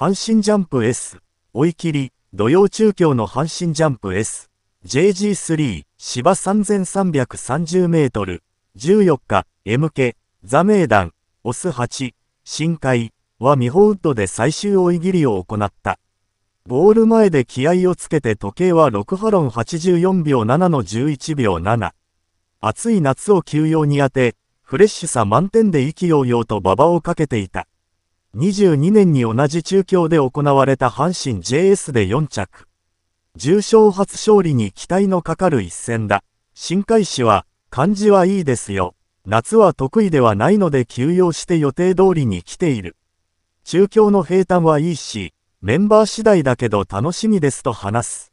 阪神ジャンプ S、追い切り、土曜中京の阪神ジャンプ S、JG3、芝3330メートル、14日、MK、座ダ団、オス8、深海はミホウッドで最終追い切りを行った。ゴール前で気合をつけて時計は6波論84秒7の11秒7。暑い夏を休養に当て、フレッシュさ満点で意気揚々と馬場をかけていた。22年に同じ中京で行われた阪神 JS で4着。重賞初勝利に期待のかかる一戦だ。新海市は、感じはいいですよ。夏は得意ではないので休養して予定通りに来ている。中京の平坦はいいし、メンバー次第だけど楽しみですと話す。